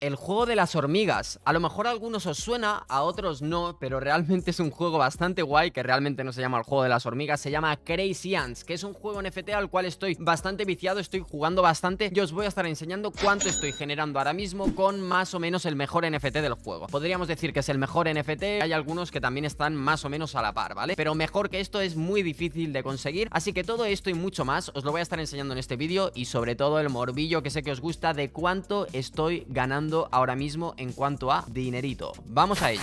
el juego de las hormigas. A lo mejor a algunos os suena, a otros no, pero realmente es un juego bastante guay que realmente no se llama el juego de las hormigas, se llama Crazy Ants, que es un juego NFT al cual estoy bastante viciado, estoy jugando bastante y os voy a estar enseñando cuánto estoy generando ahora mismo con más o menos el mejor NFT del juego. Podríamos decir que es el mejor NFT, hay algunos que también están más o menos a la par, ¿vale? Pero mejor que esto es muy difícil de conseguir, así que todo esto y mucho más os lo voy a estar enseñando en este vídeo y sobre todo el morbillo que sé que os gusta de cuánto estoy ganando ahora mismo en cuanto a dinerito. Vamos a ello.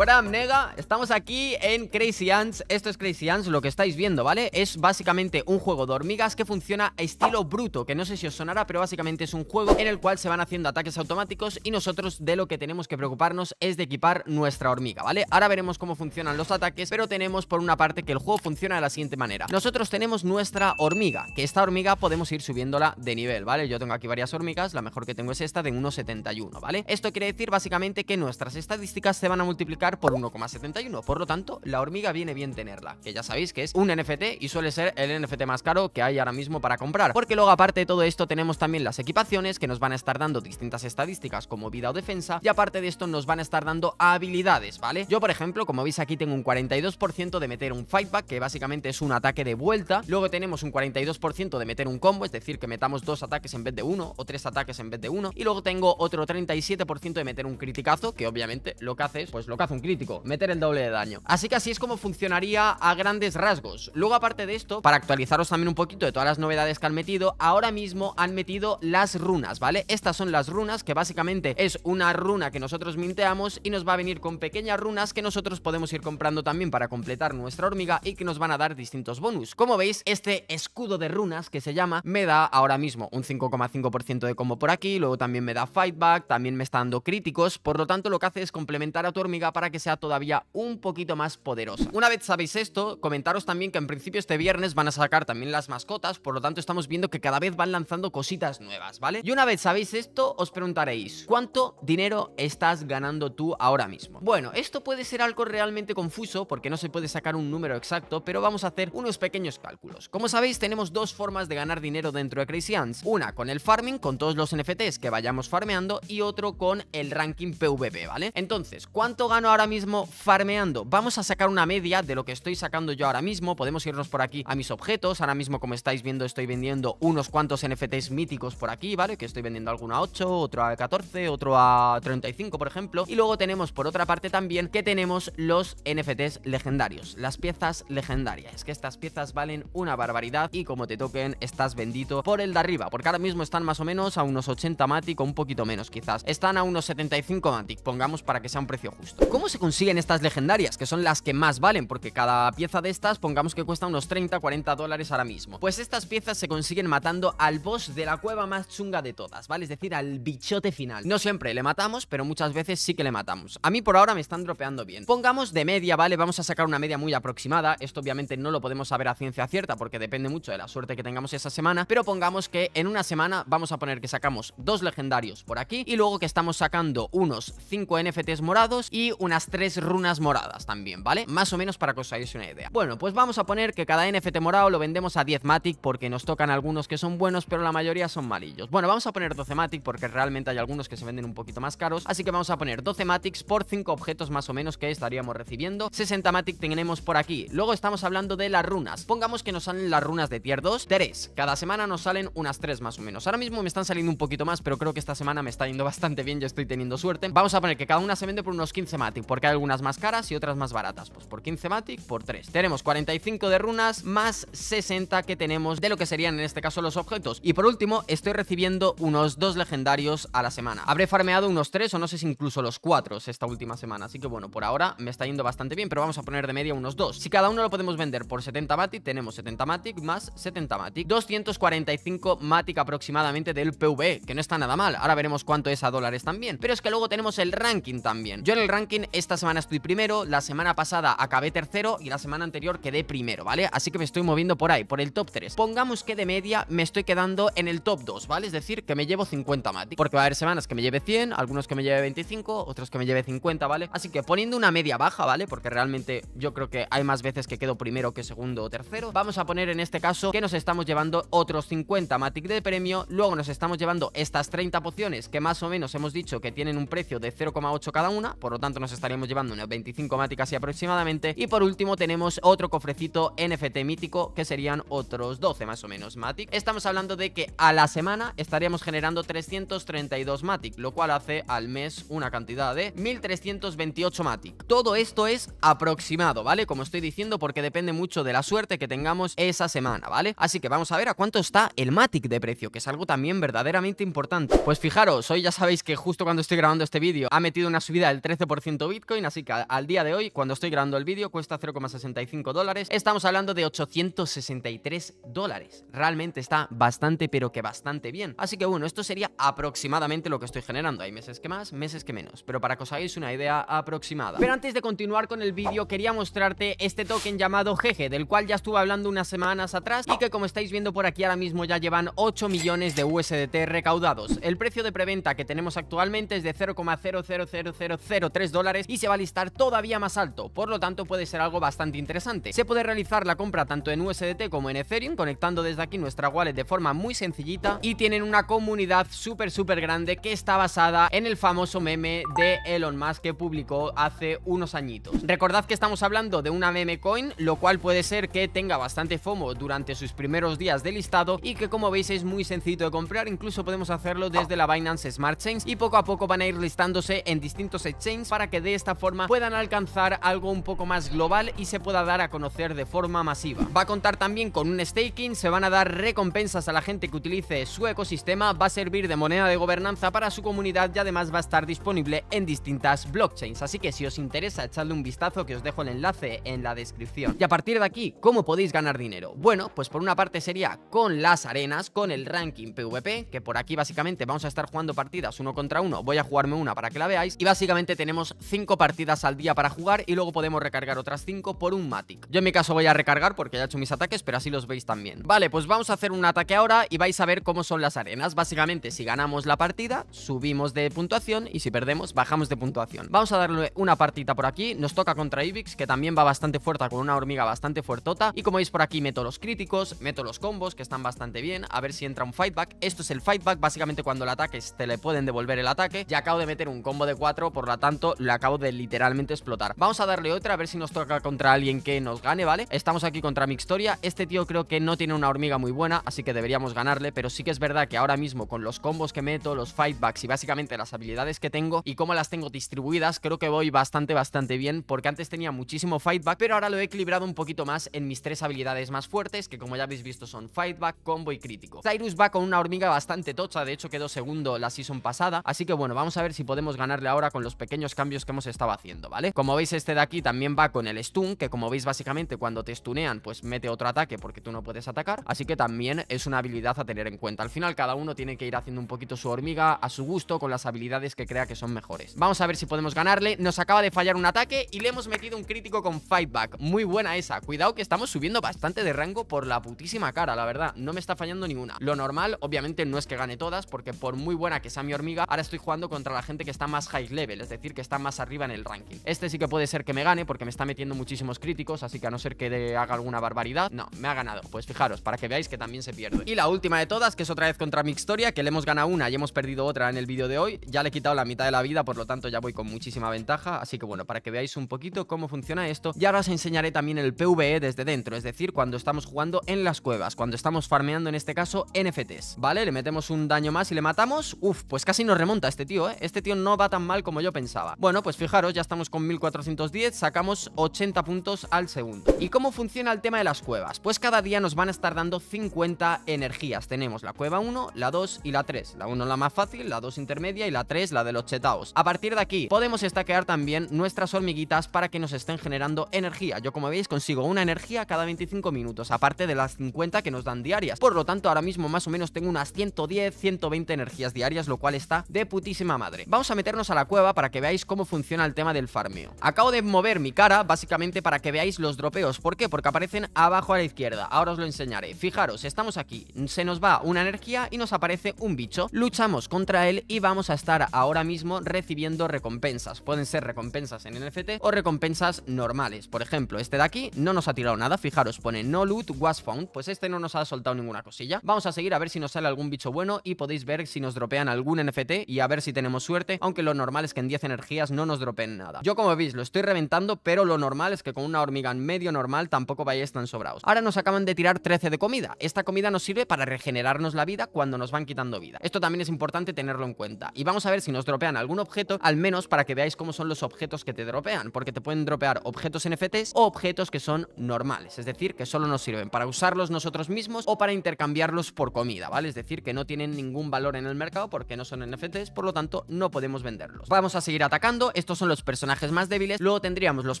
mega Nega. Estamos aquí en Crazy Ants. Esto es Crazy Ants, lo que estáis viendo, ¿vale? Es básicamente un juego de hormigas que funciona a estilo bruto, que no sé si os sonará, pero básicamente es un juego en el cual se van haciendo ataques automáticos y nosotros de lo que tenemos que preocuparnos es de equipar nuestra hormiga, ¿vale? Ahora veremos cómo funcionan los ataques, pero tenemos por una parte que el juego funciona de la siguiente manera. Nosotros tenemos nuestra hormiga, que esta hormiga podemos ir subiéndola de nivel, ¿vale? Yo tengo aquí varias hormigas, la mejor que tengo es esta de 1,71, ¿vale? Esto quiere decir básicamente que nuestras estadísticas se van a multiplicar por 1,71. Por lo tanto, la hormiga viene bien tenerla, que ya sabéis que es un NFT y suele ser el NFT más caro que hay ahora mismo para comprar. Porque luego, aparte de todo esto, tenemos también las equipaciones que nos van a estar dando distintas estadísticas como vida o defensa. Y aparte de esto, nos van a estar dando habilidades, ¿vale? Yo, por ejemplo, como veis aquí, tengo un 42% de meter un fightback, que básicamente es un ataque de vuelta. Luego tenemos un 42% de meter un combo, es decir, que metamos dos ataques en vez de uno o tres ataques en vez de uno. Y luego tengo otro 37% de meter un criticazo, que obviamente lo que hace es, pues lo que hace un criticazo meter el doble de daño. Así que así es como funcionaría a grandes rasgos. Luego, aparte de esto, para actualizaros también un poquito de todas las novedades que han metido, ahora mismo han metido las runas, ¿vale? Estas son las runas, que básicamente es una runa que nosotros minteamos y nos va a venir con pequeñas runas que nosotros podemos ir comprando también para completar nuestra hormiga y que nos van a dar distintos bonus. Como veis, este escudo de runas que se llama me da ahora mismo un 5,5% de combo por aquí, luego también me da fightback, también me está dando críticos, por lo tanto lo que hace es complementar a tu hormiga para que sea todavía un poquito más poderosa. Una vez sabéis esto, comentaros también que en principio este viernes van a sacar también las mascotas, por lo tanto estamos viendo que cada vez van lanzando cositas nuevas, ¿vale? Y una vez sabéis esto, os preguntaréis, ¿cuánto dinero estás ganando tú ahora mismo? Bueno, esto puede ser algo realmente confuso porque no se puede sacar un número exacto, pero vamos a hacer unos pequeños cálculos. Como sabéis, tenemos dos formas de ganar dinero dentro de Crazy Ants. Una con el farming, con todos los NFTs que vayamos farmeando, y otro con el ranking PvP, ¿vale? Entonces, ¿cuánto gano ahora mismo? mismo farmeando. Vamos a sacar una media de lo que estoy sacando yo ahora mismo. Podemos irnos por aquí a mis objetos. Ahora mismo, como estáis viendo, estoy vendiendo unos cuantos NFTs míticos por aquí, ¿vale? Que estoy vendiendo alguno a 8, otro a 14, otro a 35, por ejemplo. Y luego tenemos, por otra parte, también que tenemos los NFTs legendarios, las piezas legendarias. Que estas piezas valen una barbaridad y como te toquen, estás bendito por el de arriba. Porque ahora mismo están más o menos a unos 80 Matic o un poquito menos, quizás. Están a unos 75 Matic, pongamos para que sea un precio justo. ¿Cómo se consiguen estas legendarias, que son las que más valen, porque cada pieza de estas, pongamos que cuesta unos 30, 40 dólares ahora mismo. Pues estas piezas se consiguen matando al boss de la cueva más chunga de todas, ¿vale? Es decir, al bichote final. No siempre le matamos, pero muchas veces sí que le matamos. A mí por ahora me están dropeando bien. Pongamos de media, ¿vale? Vamos a sacar una media muy aproximada. Esto obviamente no lo podemos saber a ciencia cierta, porque depende mucho de la suerte que tengamos esa semana, pero pongamos que en una semana vamos a poner que sacamos dos legendarios por aquí y luego que estamos sacando unos 5 NFTs morados y unas tres runas moradas también, ¿vale? Más o menos para que os hagáis una idea. Bueno, pues vamos a poner que cada NFT morado lo vendemos a 10 Matic porque nos tocan algunos que son buenos, pero la mayoría son malillos. Bueno, vamos a poner 12 Matic porque realmente hay algunos que se venden un poquito más caros, así que vamos a poner 12 matic por 5 objetos más o menos que estaríamos recibiendo. 60 Matic tenemos por aquí. Luego estamos hablando de las runas. Pongamos que nos salen las runas de tier 2, 3. Cada semana nos salen unas 3 más o menos. Ahora mismo me están saliendo un poquito más, pero creo que esta semana me está yendo bastante bien, yo estoy teniendo suerte. Vamos a poner que cada una se vende por unos 15 Matic, porque que hay algunas más caras y otras más baratas. Pues por 15 Matic, por 3. Tenemos 45 de runas más 60 que tenemos de lo que serían en este caso los objetos. Y por último, estoy recibiendo unos 2 legendarios a la semana. Habré farmeado unos 3 o no sé si incluso los 4 esta última semana. Así que bueno, por ahora me está yendo bastante bien, pero vamos a poner de media unos 2. Si cada uno lo podemos vender por 70 Matic, tenemos 70 Matic más 70 Matic. 245 Matic aproximadamente del PV, e, que no está nada mal. Ahora veremos cuánto es a dólares también. Pero es que luego tenemos el ranking también. Yo en el ranking esta semana estoy primero, la semana pasada acabé tercero y la semana anterior quedé primero, ¿vale? Así que me estoy moviendo por ahí, por el top 3. Pongamos que de media me estoy quedando en el top 2, ¿vale? Es decir, que me llevo 50 Matic. Porque va a haber semanas que me lleve 100, algunos que me lleve 25, otros que me lleve 50, ¿vale? Así que poniendo una media baja, ¿vale? Porque realmente yo creo que hay más veces que quedo primero que segundo o tercero. Vamos a poner en este caso que nos estamos llevando otros 50 Matic de premio, luego nos estamos llevando estas 30 pociones que más o menos hemos dicho que tienen un precio de 0,8 cada una, por lo tanto nos está estaremos llevando unos 25 Matic así aproximadamente. Y por último tenemos otro cofrecito NFT mítico que serían otros 12 más o menos Matic. Estamos hablando de que a la semana estaríamos generando 332 Matic, lo cual hace al mes una cantidad de 1328 Matic. Todo esto es aproximado, ¿vale? Como estoy diciendo porque depende mucho de la suerte que tengamos esa semana, ¿vale? Así que vamos a ver a cuánto está el Matic de precio, que es algo también verdaderamente importante. Pues fijaros, hoy ya sabéis que justo cuando estoy grabando este vídeo ha metido una subida del 13% así que al día de hoy, cuando estoy grabando el vídeo, cuesta 0,65 dólares. Estamos hablando de 863 dólares. Realmente está bastante, pero que bastante bien. Así que bueno, esto sería aproximadamente lo que estoy generando. Hay meses que más, meses que menos, pero para que os hagáis una idea aproximada. Pero antes de continuar con el vídeo, quería mostrarte este token llamado GG, del cual ya estuve hablando unas semanas atrás y que como estáis viendo por aquí ahora mismo ya llevan 8 millones de USDT recaudados. El precio de preventa que tenemos actualmente es de 0,00003 dólares y se va a listar todavía más alto, por lo tanto puede ser algo bastante interesante. Se puede realizar la compra tanto en USDT como en Ethereum, conectando desde aquí nuestra wallet de forma muy sencillita y tienen una comunidad súper súper grande que está basada en el famoso meme de Elon Musk que publicó hace unos añitos. Recordad que estamos hablando de una meme coin, lo cual puede ser que tenga bastante FOMO durante sus primeros días de listado y que como veis es muy sencillo de comprar, incluso podemos hacerlo desde la Binance Smart Chains y poco a poco van a ir listándose en distintos exchanges para que dé esta forma puedan alcanzar algo un poco más global y se pueda dar a conocer de forma masiva. Va a contar también con un staking, se van a dar recompensas a la gente que utilice su ecosistema, va a servir de moneda de gobernanza para su comunidad y además va a estar disponible en distintas blockchains. Así que si os interesa, echadle un vistazo que os dejo el enlace en la descripción. Y a partir de aquí, ¿cómo podéis ganar dinero? Bueno, pues por una parte sería con las arenas, con el ranking PvP, que por aquí básicamente vamos a estar jugando partidas uno contra uno. Voy a jugarme una para que la veáis. Y básicamente tenemos cinco partidas al día para jugar y luego podemos recargar otras 5 por un Matic. Yo en mi caso voy a recargar porque ya he hecho mis ataques, pero así los veis también. Vale, pues vamos a hacer un ataque ahora y vais a ver cómo son las arenas. Básicamente, si ganamos la partida, subimos de puntuación y si perdemos, bajamos de puntuación. Vamos a darle una partida por aquí. Nos toca contra Ibix, que también va bastante fuerte con una hormiga bastante fuertota. Y como veis por aquí, meto los críticos, meto los combos, que están bastante bien. A ver si entra un fightback. Esto es el fightback, básicamente cuando el ataque te le pueden devolver el ataque. Ya acabo de meter un combo de 4, por lo tanto, le acabo de literalmente explotar Vamos a darle otra, a ver si nos toca contra alguien que nos gane, ¿vale? Estamos aquí contra Mixtoria Este tío creo que no tiene una hormiga muy buena, así que deberíamos ganarle Pero sí que es verdad que ahora mismo con los combos que meto, los fightbacks y básicamente las habilidades que tengo Y cómo las tengo distribuidas, creo que voy bastante, bastante bien Porque antes tenía muchísimo fightback, pero ahora lo he equilibrado un poquito más en mis tres habilidades más fuertes Que como ya habéis visto son fightback, combo y crítico Cyrus va con una hormiga bastante tocha, de hecho quedó segundo la season pasada Así que bueno, vamos a ver si podemos ganarle ahora con los pequeños cambios que hemos estaba haciendo, ¿vale? Como veis este de aquí también va con el stun, que como veis básicamente cuando te stunean pues mete otro ataque porque tú no puedes atacar, así que también es una habilidad a tener en cuenta. Al final cada uno tiene que ir haciendo un poquito su hormiga a su gusto con las habilidades que crea que son mejores. Vamos a ver si podemos ganarle, nos acaba de fallar un ataque y le hemos metido un crítico con fightback, muy buena esa, cuidado que estamos subiendo bastante de rango por la putísima cara, la verdad, no me está fallando ninguna. Lo normal obviamente no es que gane todas porque por muy buena que sea mi hormiga, ahora estoy jugando contra la gente que está más high level, es decir, que está más arriba en el ranking. Este sí que puede ser que me gane porque me está metiendo muchísimos críticos, así que a no ser que haga alguna barbaridad, no, me ha ganado. Pues fijaros, para que veáis que también se pierde. Y la última de todas, que es otra vez contra mi historia, que le hemos ganado una y hemos perdido otra en el vídeo de hoy. Ya le he quitado la mitad de la vida, por lo tanto ya voy con muchísima ventaja, así que bueno, para que veáis un poquito cómo funciona esto. Y ahora os enseñaré también el PvE desde dentro, es decir, cuando estamos jugando en las cuevas, cuando estamos farmeando en este caso NFTs, ¿vale? Le metemos un daño más y le matamos. Uf, pues casi nos remonta este tío, ¿eh? Este tío no va tan mal como yo pensaba. Bueno, pues fijaros, ya estamos con 1410, sacamos 80 puntos al segundo. ¿Y cómo funciona el tema de las cuevas? Pues cada día nos van a estar dando 50 energías. Tenemos la cueva 1, la 2 y la 3. La 1 la más fácil, la 2 intermedia y la 3 la de los chetaos. A partir de aquí podemos estaquear también nuestras hormiguitas para que nos estén generando energía. Yo como veis consigo una energía cada 25 minutos, aparte de las 50 que nos dan diarias. Por lo tanto ahora mismo más o menos tengo unas 110, 120 energías diarias, lo cual está de putísima madre. Vamos a meternos a la cueva para que veáis cómo funciona al tema del farmeo. Acabo de mover mi cara, básicamente para que veáis los dropeos. ¿Por qué? Porque aparecen abajo a la izquierda. Ahora os lo enseñaré. Fijaros, estamos aquí. Se nos va una energía y nos aparece un bicho. Luchamos contra él y vamos a estar ahora mismo recibiendo recompensas. Pueden ser recompensas en NFT o recompensas normales. Por ejemplo, este de aquí no nos ha tirado nada. Fijaros, pone no loot was found. Pues este no nos ha soltado ninguna cosilla. Vamos a seguir a ver si nos sale algún bicho bueno y podéis ver si nos dropean algún NFT y a ver si tenemos suerte. Aunque lo normal es que en 10 energías no nos dropeen nada. Yo como veis lo estoy reventando, pero lo normal es que con una hormiga en medio normal tampoco vayáis tan sobrados. Ahora nos acaban de tirar 13 de comida. Esta comida nos sirve para regenerarnos la vida cuando nos van quitando vida. Esto también es importante tenerlo en cuenta. Y vamos a ver si nos dropean algún objeto, al menos para que veáis cómo son los objetos que te dropean, porque te pueden dropear objetos NFTs o objetos que son normales, es decir, que solo nos sirven para usarlos nosotros mismos o para intercambiarlos por comida, ¿vale? Es decir, que no tienen ningún valor en el mercado porque no son NFTs, por lo tanto no podemos venderlos. Vamos a seguir atacando, esto son los personajes más débiles. Luego tendríamos los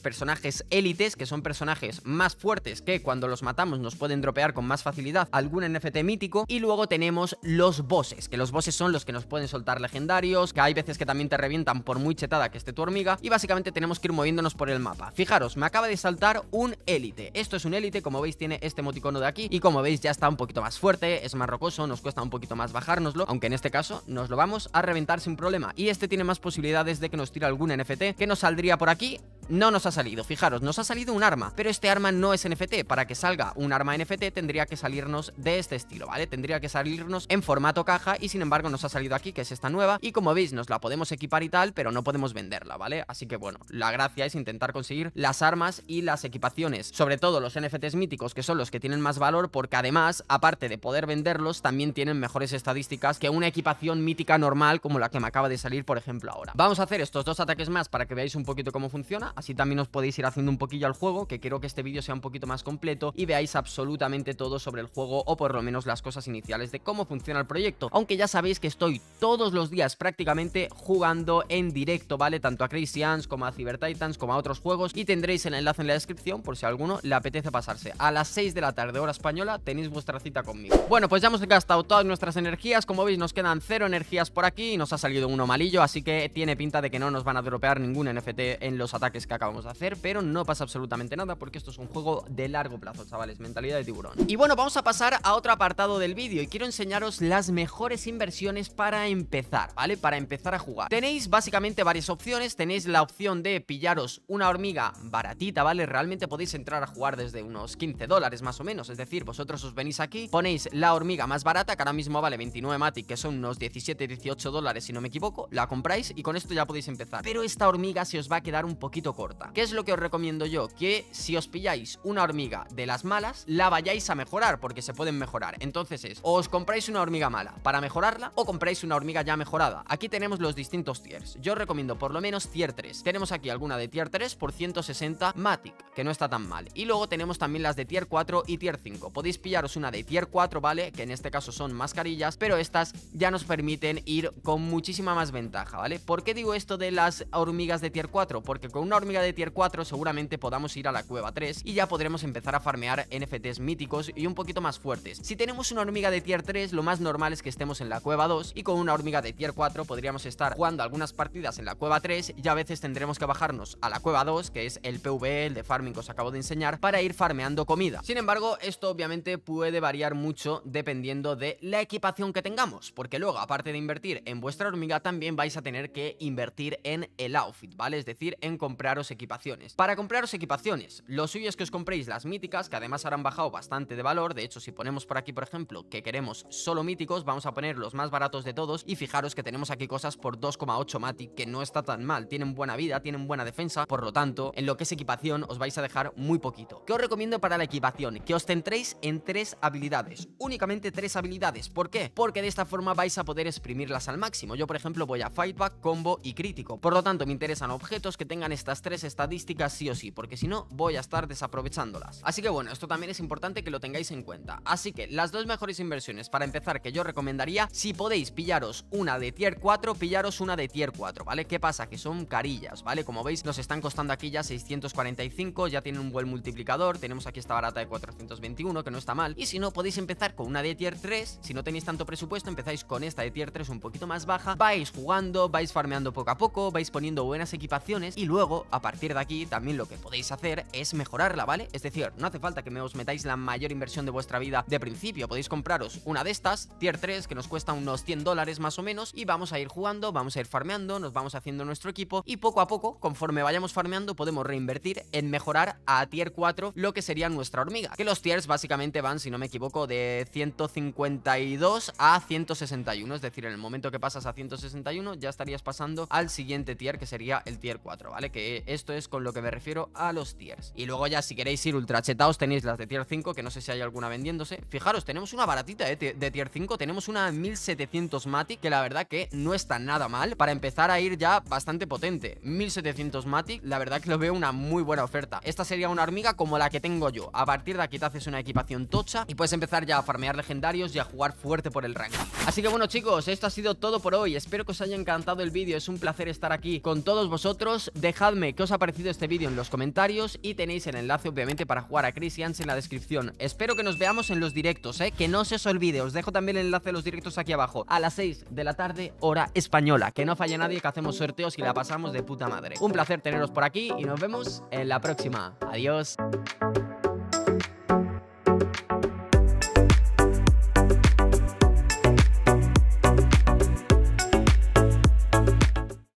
personajes élites, que son personajes más fuertes que cuando los matamos nos pueden dropear con más facilidad algún NFT mítico. Y luego tenemos los bosses, que los bosses son los que nos pueden soltar legendarios, que hay veces que también te revientan por muy chetada que esté tu hormiga. Y básicamente tenemos que ir moviéndonos por el mapa. Fijaros, me acaba de saltar un élite. Esto es un élite, como veis tiene este moticono de aquí. Y como veis ya está un poquito más fuerte, es más rocoso, nos cuesta un poquito más bajárnoslo. Aunque en este caso nos lo vamos a reventar sin problema. Y este tiene más posibilidades de que nos tire algún NFT que nos saldría por aquí no nos ha salido, fijaros, nos ha salido un arma, pero este arma no es NFT. Para que salga un arma NFT tendría que salirnos de este estilo, ¿vale? Tendría que salirnos en formato caja y sin embargo nos ha salido aquí, que es esta nueva. Y como veis, nos la podemos equipar y tal, pero no podemos venderla, ¿vale? Así que bueno, la gracia es intentar conseguir las armas y las equipaciones. Sobre todo los NFTs míticos, que son los que tienen más valor, porque además, aparte de poder venderlos, también tienen mejores estadísticas que una equipación mítica normal como la que me acaba de salir, por ejemplo, ahora. Vamos a hacer estos dos ataques más para que veáis un poquito cómo funciona. Así también os podéis ir haciendo un poquillo al juego, que quiero que este vídeo sea un poquito más completo y veáis absolutamente todo sobre el juego o por lo menos las cosas iniciales de cómo funciona el proyecto. Aunque ya sabéis que estoy todos los días prácticamente jugando en directo, ¿vale? Tanto a Crazy Ants como a Cyber Titans como a otros juegos y tendréis el enlace en la descripción por si a alguno le apetece pasarse. A las 6 de la tarde, hora española, tenéis vuestra cita conmigo. Bueno, pues ya hemos gastado todas nuestras energías, como veis nos quedan cero energías por aquí y nos ha salido uno malillo, así que tiene pinta de que no nos van a dropear ningún NFT en los ataques que acabamos de hacer Pero no pasa absolutamente nada porque esto es un juego de largo plazo, chavales Mentalidad de tiburón Y bueno, vamos a pasar a otro apartado del vídeo Y quiero enseñaros las mejores inversiones para empezar, ¿vale? Para empezar a jugar Tenéis básicamente varias opciones Tenéis la opción de pillaros una hormiga baratita, ¿vale? Realmente podéis entrar a jugar desde unos 15 dólares más o menos Es decir, vosotros os venís aquí Ponéis la hormiga más barata, que ahora mismo vale 29 Matic Que son unos 17, 18 dólares si no me equivoco La compráis y con esto ya podéis empezar Pero esta hormiga se os va a quedar un poquito ¿Qué es lo que os recomiendo yo? Que si os pilláis una hormiga de las malas, la vayáis a mejorar, porque se pueden mejorar. Entonces es, o os compráis una hormiga mala para mejorarla, o compráis una hormiga ya mejorada. Aquí tenemos los distintos tiers. Yo recomiendo por lo menos tier 3. Tenemos aquí alguna de tier 3 por 160 Matic, que no está tan mal. Y luego tenemos también las de tier 4 y tier 5. Podéis pillaros una de tier 4, ¿vale? Que en este caso son mascarillas, pero estas ya nos permiten ir con muchísima más ventaja, ¿vale? ¿Por qué digo esto de las hormigas de tier 4? Porque con una hormiga de tier 4 seguramente podamos ir a la cueva 3 y ya podremos empezar a farmear NFTs míticos y un poquito más fuertes. Si tenemos una hormiga de tier 3, lo más normal es que estemos en la cueva 2 y con una hormiga de tier 4 podríamos estar jugando algunas partidas en la cueva 3 y a veces tendremos que bajarnos a la cueva 2, que es el PV, e, el de farming que os acabo de enseñar, para ir farmeando comida. Sin embargo, esto obviamente puede variar mucho dependiendo de la equipación que tengamos, porque luego, aparte de invertir en vuestra hormiga, también vais a tener que invertir en el outfit, ¿vale? Es decir, en comprar equipaciones. Para compraros equipaciones, lo suyo es que os compréis las míticas, que además harán bajado bastante de valor. De hecho, si ponemos por aquí, por ejemplo, que queremos solo míticos, vamos a poner los más baratos de todos. Y fijaros que tenemos aquí cosas por 2,8 Matic, que no está tan mal. Tienen buena vida, tienen buena defensa. Por lo tanto, en lo que es equipación, os vais a dejar muy poquito. ¿Qué os recomiendo para la equipación? Que os centréis en tres habilidades. Únicamente tres habilidades. ¿Por qué? Porque de esta forma vais a poder exprimirlas al máximo. Yo, por ejemplo, voy a Fightback, Combo y Crítico. Por lo tanto, me interesan objetos que tengan estas tres estadísticas sí o sí, porque si no voy a estar desaprovechándolas. Así que bueno, esto también es importante que lo tengáis en cuenta. Así que las dos mejores inversiones para empezar que yo recomendaría, si podéis pillaros una de tier 4, pillaros una de tier 4, ¿vale? ¿Qué pasa? Que son carillas, ¿vale? Como veis nos están costando aquí ya 645, ya tienen un buen multiplicador, tenemos aquí esta barata de 421 que no está mal, y si no podéis empezar con una de tier 3, si no tenéis tanto presupuesto empezáis con esta de tier 3 un poquito más baja, vais jugando, vais farmeando poco a poco, vais poniendo buenas equipaciones y luego a partir de aquí también lo que podéis hacer es mejorarla, ¿vale? Es decir, no hace falta que me os metáis la mayor inversión de vuestra vida de principio, podéis compraros una de estas, tier 3, que nos cuesta unos 100 dólares más o menos, y vamos a ir jugando, vamos a ir farmeando, nos vamos haciendo nuestro equipo, y poco a poco, conforme vayamos farmeando, podemos reinvertir en mejorar a tier 4 lo que sería nuestra hormiga, que los tiers básicamente van, si no me equivoco, de 152 a 161, es decir, en el momento que pasas a 161 ya estarías pasando al siguiente tier, que sería el tier 4, ¿vale? Que esto es con lo que me refiero a los tiers. Y luego ya si queréis ir ultra tenéis las de tier 5, que no sé si hay alguna vendiéndose. Fijaros, tenemos una baratita de tier 5, tenemos una 1700 Matic, que la verdad que no está nada mal para empezar a ir ya bastante potente. 1700 Matic, la verdad que lo veo una muy buena oferta. Esta sería una hormiga como la que tengo yo. A partir de aquí te haces una equipación tocha y puedes empezar ya a farmear legendarios y a jugar fuerte por el ranking. Así que bueno chicos, esto ha sido todo por hoy. Espero que os haya encantado el vídeo. Es un placer estar aquí con todos vosotros. Dejadme qué os ha parecido este vídeo en los comentarios y tenéis el enlace obviamente para jugar a Chris y en la descripción. Espero que nos veamos en los directos, ¿eh? que no se os olvide, os dejo también el enlace de los directos aquí abajo, a las 6 de la tarde, hora española, que no falle nadie, que hacemos sorteos y la pasamos de puta madre. Un placer teneros por aquí y nos vemos en la próxima. Adiós.